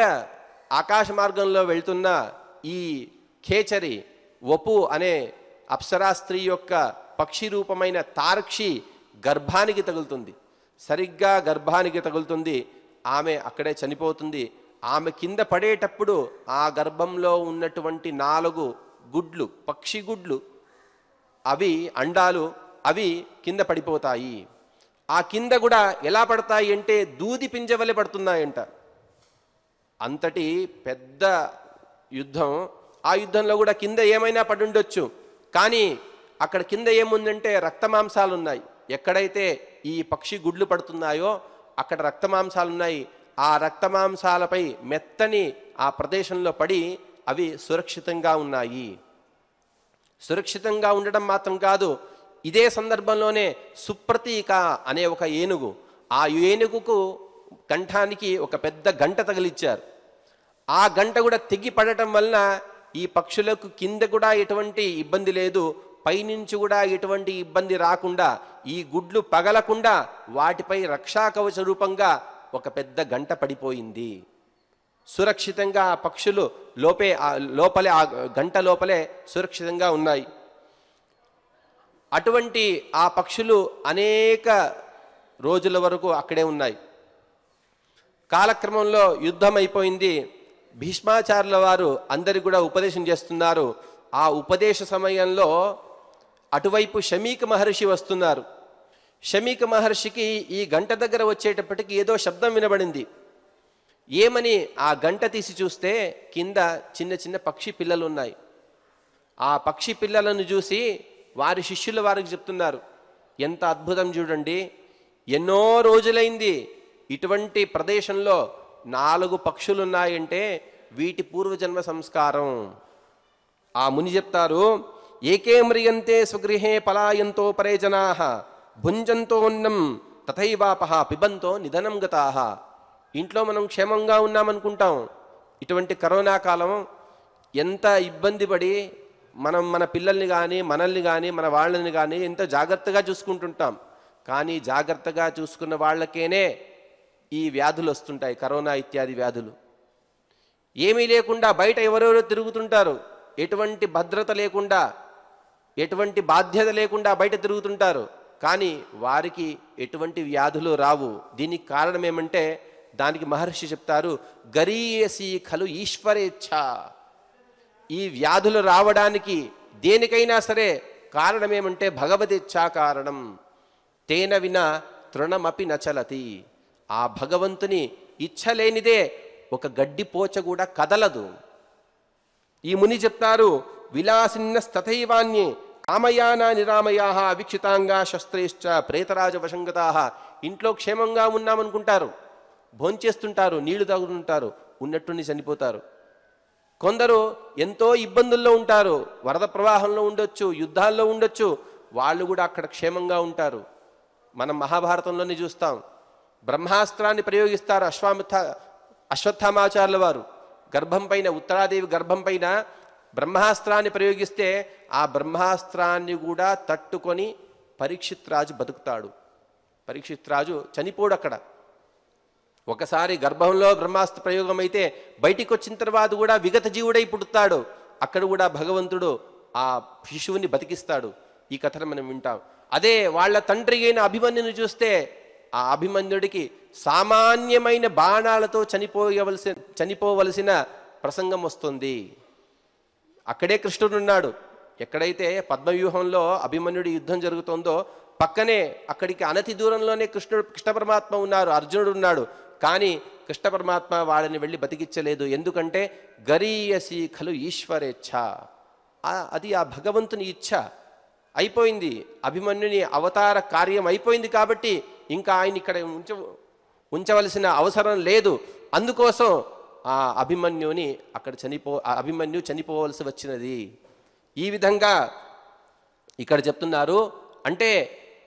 ఆకాశ మార్గంలో వెళ్తున్న ఈ ఖేచరి వపు అనే అప్సరా స్త్రీ యొక్క పక్షి రూపమైన తారక్షి గర్భానికి తగులుతుంది సరిగ్గా గర్భానికి తగులుతుంది ఆమె అక్కడే చనిపోతుంది ఆమె కింద పడేటప్పుడు ఆ గర్భంలో ఉన్నటువంటి నాలుగు గుడ్లు పక్షి గుడ్లు అవి అండాలు అవి కింద పడిపోతాయి ఆ కింద కూడా ఎలా పడతాయి అంటే దూది పింజవలే పడుతున్నాయంట అంతటి పెద్ద యుద్ధం ఆ యుద్ధంలో కూడా కింద ఏమైనా పడుండొచ్చు కానీ అక్కడ కింద ఏముందంటే రక్తమాంసాలు ఉన్నాయి ఎక్కడైతే ఈ పక్షి గుడ్లు పడుతున్నాయో అక్కడ రక్తమాంసాలు ఉన్నాయి ఆ రక్తమాంసాలపై మెత్తని ఆ ప్రదేశంలో పడి అవి సురక్షితంగా ఉన్నాయి సురక్షితంగా ఉండడం మాత్రం కాదు ఇదే సందర్భంలోనే సుప్రతీక అనే ఒక ఏనుగు ఆ ఏనుగుకు కంఠానికి ఒక పెద్ద గంట తగిలిచ్చారు ఆ గంట కూడా తెగి పడటం వలన ఈ పక్షులకు కింద కూడా ఎటువంటి ఇబ్బంది లేదు పైనుంచి కూడా ఎటువంటి ఇబ్బంది రాకుండా ఈ గుడ్లు పగలకుండా వాటిపై రక్షాకవచ రూపంగా ఒక పెద్ద గంట పడిపోయింది సురక్షితంగా ఆ పక్షులు లోపే లోపలే ఆ గంట లోపలే సురక్షితంగా ఉన్నాయి అటువంటి ఆ పక్షులు అనేక రోజుల వరకు అక్కడే ఉన్నాయి కాలక్రమంలో యుద్ధం అయిపోయింది భీష్మాచార్యుల వారు అందరికి కూడా ఉపదేశం చేస్తున్నారు ఆ ఉపదేశ సమయంలో అటువైపు షమీక మహర్షి వస్తున్నారు షమీక మహర్షికి ఈ గంట దగ్గర వచ్చేటప్పటికి ఏదో శబ్దం వినబడింది ఏమని ఆ గంట తీసి చూస్తే కింద చిన్న చిన్న పక్షి పిల్లలు ఉన్నాయి ఆ పక్షి పిల్లలను చూసి వారి శిష్యులు వారికి చెప్తున్నారు ఎంత అద్భుతం చూడండి ఎన్నో రోజులైంది ఇటువంటి ప్రదేశంలో నాలుగు పక్షులు ఉన్నాయంటే వీటి పూర్వజన్మ సంస్కారం ఆ ముని చెప్తారు ఏకే మ్రియంతే స్వగృహే పలాయంతో పరేజనా భుంజంతోన్నం తథైవాపహ పిబంతో నిధనం గతాహ ఇంట్లో మనం క్షేమంగా ఉన్నామనుకుంటాం ఇటువంటి కరోనా కాలం ఎంత ఇబ్బంది పడి మనం మన పిల్లల్ని కానీ మనల్ని కానీ మన వాళ్ళని కానీ ఎంత జాగ్రత్తగా చూసుకుంటుంటాం కానీ జాగ్రత్తగా చూసుకున్న వాళ్ళకేనే ఈ వ్యాధులు వస్తుంటాయి కరోనా ఇత్యాది వ్యాధులు ఏమీ లేకుండా బయట ఎవరెవరో తిరుగుతుంటారు ఎటువంటి భద్రత లేకుండా ఎటువంటి బాధ్యత లేకుండా బయట తిరుగుతుంటారు కానీ వారికి ఎటువంటి వ్యాధులు రావు దీనికి కారణం ఏమంటే దానికి మహర్షి చెప్తారు గరీయసి ఖలు ఈశ్వరేచ్ఛ ఈ వ్యాధులు రావడానికి దేనికైనా సరే కారణమేమంటే భగవదిచ్ఛా కారణం తేన విన తృణమపి నచలతి ఆ భగవంతుని ఇచ్ఛ లేనిదే ఒక గడ్డిపోచ కూడా కదలదు ఈ ముని చెప్తారు విలాసిన్న స్తథైవాన్యే కామయానా నిరామయా అవిక్షితాంగా శస్త్రేశ్చ ప్రేతరాజ వశంగతా ఇంట్లో క్షేమంగా ఉన్నామనుకుంటారు భోంచేస్తుంటారు నీళ్లు తాగుతుంటారు ఉన్నట్టుండి చనిపోతారు కొందరు ఎంతో ఇబ్బందుల్లో ఉంటారు వరద ప్రవాహంలో ఉండొచ్చు యుద్ధాల్లో ఉండొచ్చు వాళ్ళు కూడా అక్కడ క్షేమంగా ఉంటారు మనం మహాభారతంలోనే చూస్తాం బ్రహ్మాస్త్రాన్ని ప్రయోగిస్తారు అశ్వామిథ అశ్వత్థామాచార్యుల వారు గర్భం పైన ఉత్తరాదేవి గర్భం పైన బ్రహ్మాస్త్రాన్ని ప్రయోగిస్తే ఆ బ్రహ్మాస్త్రాన్ని కూడా తట్టుకొని పరీక్షిత్ రాజు బతుకుతాడు పరీక్షిత్ రాజు చనిపోడు అక్కడ ఒకసారి గర్భంలో బ్రహ్మాస్త్ర ప్రయోగం అయితే బయటికి వచ్చిన తర్వాత కూడా విగత జీవుడై పుడతాడు అక్కడ కూడా భగవంతుడు ఆ శిశువుని బతికిస్తాడు ఈ కథను మనం వింటాం అదే వాళ్ళ తండ్రి అయిన అభిమన్యుని చూస్తే ఆ అభిమన్యుడికి సామాన్యమైన బాణాలతో చనిపోయవలసిన చనిపోవలసిన ప్రసంగం వస్తుంది అక్కడే కృష్ణుడున్నాడు ఎక్కడైతే పద్మవ్యూహంలో అభిమన్యుడి యుద్ధం జరుగుతుందో పక్కనే అక్కడికి అనతి దూరంలోనే కృష్ణుడు కృష్ణ పరమాత్మ ఉన్నారు అర్జునుడు ఉన్నాడు కానీ కృష్ణ పరమాత్మ వాళ్ళని వెళ్ళి బతికించలేదు ఎందుకంటే గరీయసి ఖలు ఈశ్వరేచ్ఛ అది ఆ భగవంతుని ఇచ్ఛ అయిపోయింది అభిమన్యుని అవతార కార్యం అయిపోయింది కాబట్టి ఇంకా ఆయన ఇక్కడ ఉంచ ఉంచవలసిన అవసరం లేదు అందుకోసం ఆ అభిమన్యుని అక్కడ చనిపో అభిమన్యు చనిపోవలసి వచ్చినది ఈ విధంగా ఇక్కడ చెప్తున్నారు అంటే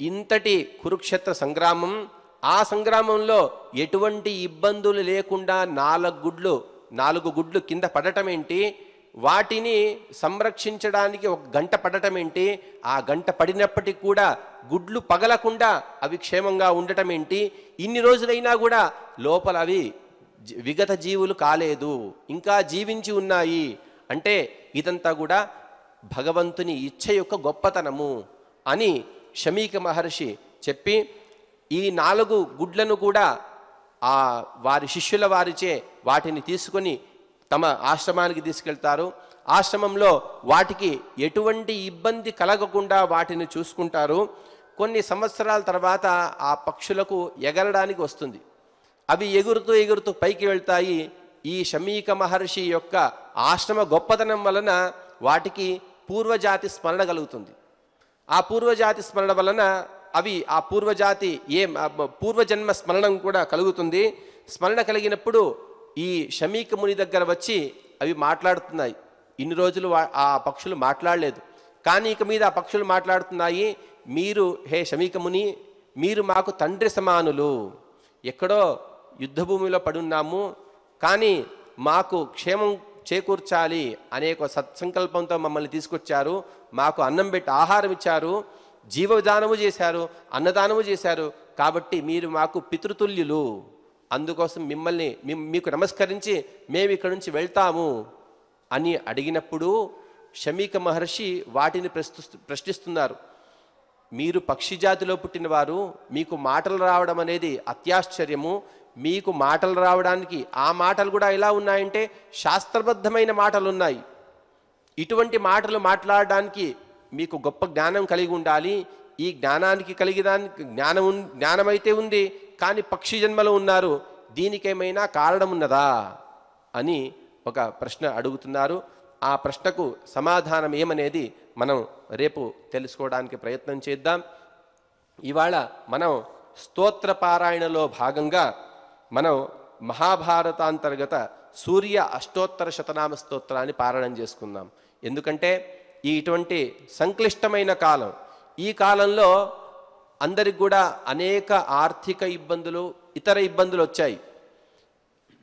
ఇంతటి కురుక్షేత్ర సంగ్రామం ఆ సంగ్రామంలో ఎటువంటి ఇబ్బందులు లేకుండా నాలుగు గుడ్లు నాలుగు గుడ్లు కింద పడటం ఏంటి వాటిని సంరక్షించడానికి ఒక గంట పడటం ఏంటి ఆ గంట పడినప్పటికీ కూడా గుడ్లు పగలకుండా అవి క్షేమంగా ఉండటం ఏంటి ఇన్ని రోజులైనా కూడా లోపల అవి విగత జీవులు కాలేదు ఇంకా జీవించి ఉన్నాయి అంటే ఇదంతా కూడా భగవంతుని ఇచ్చ యొక్క గొప్పతనము అని షమీక మహర్షి చెప్పి ఈ నాలుగు గుడ్లను కూడా ఆ వారి శిష్యుల వారిచే వాటిని తీసుకొని తమ ఆశ్రమానికి తీసుకెళ్తారు ఆశ్రమంలో వాటికి ఎటువంటి ఇబ్బంది కలగకుండా వాటిని చూసుకుంటారు కొన్ని సంవత్సరాల తర్వాత ఆ పక్షులకు ఎగరడానికి వస్తుంది అవి ఎగురుతూ ఎగురుతూ పైకి వెళ్తాయి ఈ షమీక మహర్షి యొక్క ఆశ్రమ గొప్పతనం వలన వాటికి పూర్వజాతి స్మరణ కలుగుతుంది ఆ పూర్వజాతి స్మరణ వలన అవి ఆ పూర్వజాతి ఏ పూర్వజన్మ స్మరణం కూడా కలుగుతుంది స్మరణ కలిగినప్పుడు ఈ షమీక ముని దగ్గర వచ్చి అవి మాట్లాడుతున్నాయి ఇన్ని రోజులు ఆ పక్షులు మాట్లాడలేదు కానీ ఇక మీద ఆ పక్షులు మాట్లాడుతున్నాయి మీరు హే షమీక ముని మీరు మాకు తండ్రి సమానులు ఎక్కడో యుద్ధభూమిలో పడున్నాము కానీ మాకు క్షేమం చేకూర్చాలి అనే ఒక సత్సంకల్పంతో మమ్మల్ని తీసుకొచ్చారు మాకు అన్నం పెట్టి ఆహారం ఇచ్చారు జీవదానము చేశారు అన్నదానము చేశారు కాబట్టి మీరు మాకు పితృతుల్యులు అందుకోసం మిమ్మల్ని మీకు నమస్కరించి మేము ఇక్కడి నుంచి వెళ్తాము అని అడిగినప్పుడు షమీక మహర్షి వాటిని ప్రశ్నిస్తున్నారు మీరు పక్షి జాతిలో పుట్టినవారు మీకు మాటలు రావడం అనేది అత్యాశ్చర్యము మీకు మాటలు రావడానికి ఆ మాటలు కూడా ఎలా ఉన్నాయంటే శాస్త్రబద్ధమైన మాటలు ఉన్నాయి ఇటువంటి మాటలు మాట్లాడడానికి మీకు గొప్ప జ్ఞానం కలిగి ఉండాలి ఈ జ్ఞానానికి కలిగేదానికి జ్ఞానం జ్ఞానమైతే ఉంది కానీ పక్షి జన్మలో ఉన్నారు దీనికేమైనా కారణం ఉన్నదా అని ఒక ప్రశ్న అడుగుతున్నారు ఆ ప్రశ్నకు సమాధానం ఏమనేది మనం రేపు తెలుసుకోవడానికి ప్రయత్నం చేద్దాం ఇవాళ మనం స్తోత్ర పారాయణలో భాగంగా మనం మహాభారతాంతర్గత సూర్య అష్టోత్తర శతనామ స్తోత్రాన్ని పారాయణం చేసుకుందాం ఎందుకంటే ఇటువంటి సంక్లిష్టమైన కాలం ఈ కాలంలో అందరికి కూడా అనేక ఆర్థిక ఇబ్బందులు ఇతర ఇబ్బందులు వచ్చాయి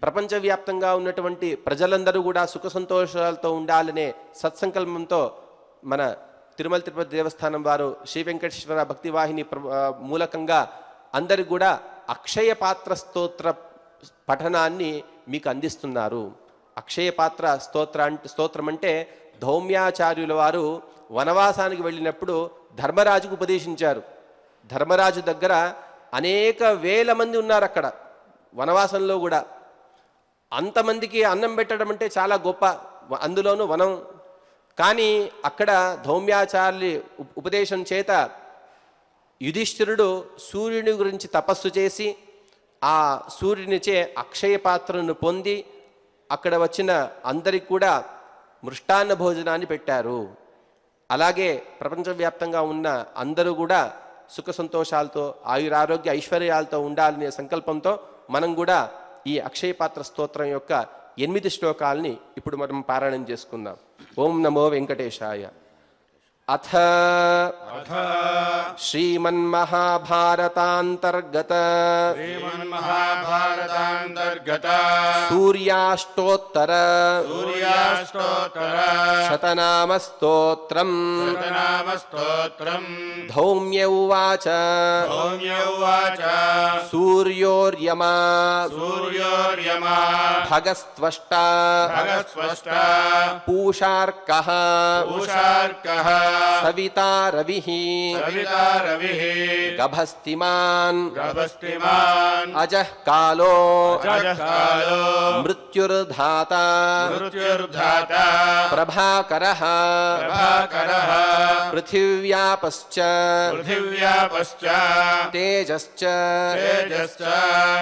ప్రపంచవ్యాప్తంగా ఉన్నటువంటి ప్రజలందరూ కూడా సుఖ సంతోషాలతో ఉండాలనే సత్సంకల్పంతో మన తిరుమల తిరుపతి దేవస్థానం వారు శ్రీ వెంకటేశ్వర భక్తి వాహిని మూలకంగా అందరికి కూడా అక్షయ పాత్ర స్తోత్ర పఠనాన్ని మీకు అందిస్తున్నారు అక్షయ పాత్ర స్తోత్ర స్తోత్రం అంటే ధౌమ్యాచార్యుల వారు వనవాసానికి వెళ్ళినప్పుడు ధర్మరాజుకు ఉపదేశించారు ధర్మరాజు దగ్గర అనేక వేల మంది ఉన్నారు అక్కడ వనవాసంలో కూడా అంతమందికి అన్నం పెట్టడం అంటే చాలా గొప్ప అందులోనూ వనం కానీ అక్కడ ధౌమ్యాచార్యులు ఉపదేశం చేత యుధిష్ఠిరుడు సూర్యుని గురించి తపస్సు చేసి ఆ సూర్యునిచే అక్షయ పాత్రను పొంది అక్కడ వచ్చిన అందరికి కూడా మృష్టాన్న భోజనాన్ని పెట్టారు అలాగే ప్రపంచవ్యాప్తంగా ఉన్న అందరూ కూడా సుఖ సంతోషాలతో ఆయురారోగ్య ఐశ్వర్యాలతో ఉండాలనే సంకల్పంతో మనం కూడా ఈ అక్షయపాత్ర స్తోత్రం యొక్క ఎనిమిది శ్లోకాలని ఇప్పుడు మనం పారాయణం చేసుకుందాం ఓం నమో వెంకటేశాయ अथ अथ श्रीमन्महाभारतान्तर्गत श्रीमन्महाभारतान्तर्गत सूर्याष्टोत्तर सूर्याष्टोत्तर शतनामस्तोत्रम् शतनामस्तोत्रम् धौम्य उवाच धौम्य उवाच सूर्योर्यमा सूर्योर्यमा भगस्त्वष्टा भगस्त्वष्टा पूषार्कः पूषार्कः सविता रवि सविता रवि गभस्तिमान गभस्तिमान अजह कालो अजह कालो मृत्युर्धाता मृत्युर्धाता प्रभाकरः प्रभाकरः पृथिव्यापश्च पृथिव्यापश्च तेजश्च तेजश्च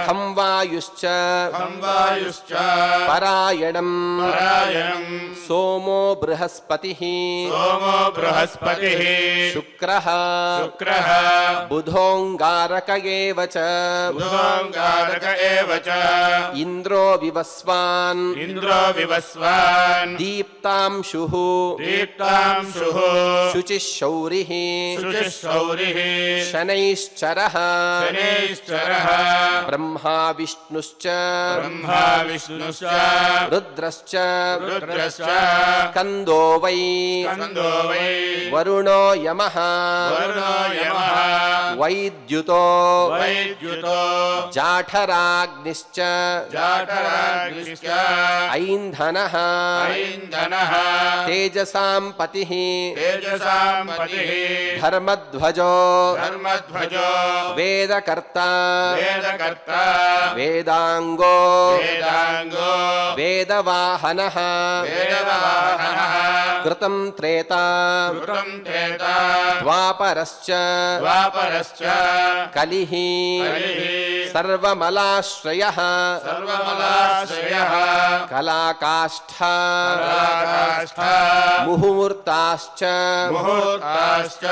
हम वायुश्च हम वायुश्च परायणम् परायणम् सोमो बृहस्पतिः सोमो बृहस् बृहस्पति शुक्र शुक्र बुधोंगारक बुधोंगारक इंद्रो विवस्वान् इंद्रो विवस्वान् दीप्तांशु दीप्तांशु शुचि शौरि शुचि शनैश्चर शनैश्चर ब्रह्मा विष्णुश्च ब्रह्मा विष्णुश्च रुद्रश्च रुद्रश्च स्कंदो वै स्कंदो वै वरुणो यमः वरुणो यमः वैद्युतो वैद्युतो जाठराग्निश्च जाठराग्निश्च ऐन्धनः ऐन्धनः तेजसां पतिः तेजसां पतिः धर्मध्वजो धर्मध्वजो वेदकर्ता वेदकर्ता वेदांगो वेदांगो वेदवाहनः वेदवाहनः कृतं त्रेता घृतम् चेत द्वापरश्च द्वापरश्च कलिः सर्वमलाश्रयः सर्वमलाश्रयः कलाकाष्ठ मुहूर्ताश्च मुहूर्ताश्च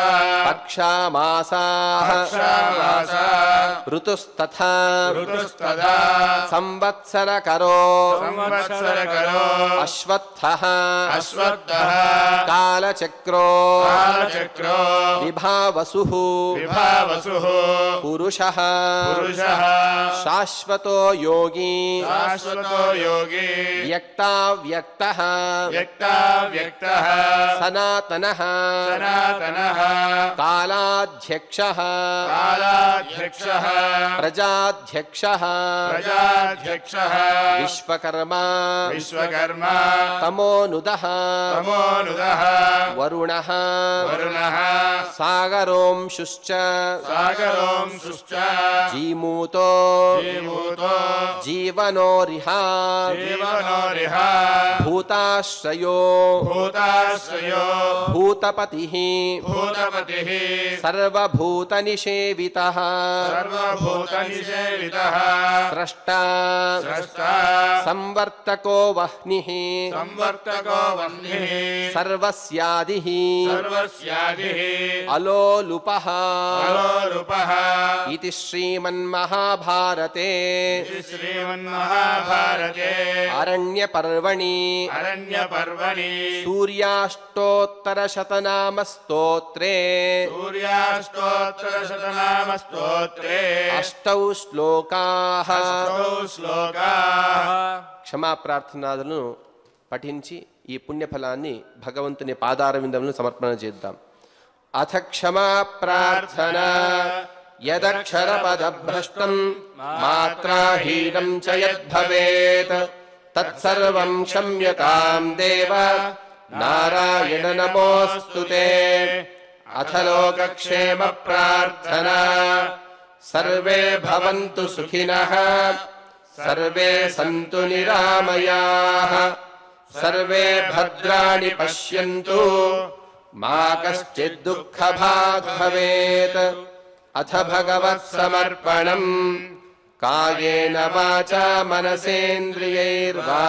पक्षामासाः ऋतुस्तथा ऋतुस्तथा संवत्सरकरो संवत्सरकरो अश्वत्थः अश्वत्थः कालचक्रो कालचक्रो विभावसुः विभावसुः पुरुषः पुरुषः शाश्वतो योगी शाश्वतो योगी व्यक्ता व्यक्तः व्यक्ता व्यक्तः सनातनः सनातनः कालाध्यक्षः कालाध्यक्षः प्रजाध्यक्षः प्रजाध्यक्षः विश्वकर्मा विश्वकर्मा तमोनुदः तमोनुदः वरुणः वरुणः वरुणः सागरोंशुश्च सागरोंशुश्च जीमूतो जीमूतो जीवनोरिहा जीवनोरिहा भूताश्रयो भूताश्रयो भूतपतिः भूतपतिः सर्वभूतनिषेवितः सर्वभूतनिषेवितः स्रष्टा स्रष्टा संवर्तको वह्निः संवर्तको वह्निः सर्वस्यादिः सर्वस्यादिः अलोलुपः अलोलुपः इति श्रीमन्महाभारते श्रीमन्महाभारते अरण्यपर्वणि अरण्यपर्वणि सूर्याष्टोत्तरशतनामस्तोत्रे सूर्याष्टोत्तरशतनामस्तोत्रे अष्टौ श्लोकाः श्लोकाः క్షమాప్రార్థనాదులను పఠించి ఈ పుణ్యఫలాన్ని భగవంతుని పాదారవిందంలో సమర్పణ చేద్దాం అథ క్షమా ప్రార్థన యదక్షరపదభ్రష్టం మాత్రాహీనం చ తత్సర్వం క్షమ్యతాం దేవ నారాయణ నమోऽस्तु ते అథ లోకక్షేమ ప్రార్థన సర్వే భవంతు సుఖినః సర్వే సంతు నిరామయా सर्वे भद्राणि पश्यन्तु मा कश्चिद्दुःखभाग् भवेत् अथ भगवत्समर्पणम् कायेन वाचा मनसेन्द्रियैर्वा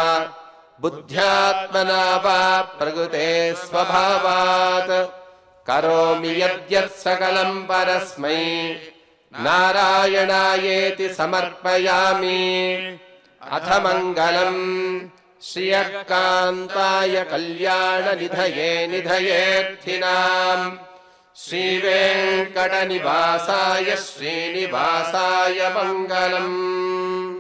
बुद्ध्यात्मना वा प्रकृते स्वभावात् करोमि यद्यत् सकलम् परस्मै नारायणायेति समर्पयामि अथ मङ्गलम् श्रियःकान्ताय कल्याणनिधये निधयेऽर्थिनाम् श्रीवेङ्कटनिवासाय श्रीनिवासाय मङ्गलम्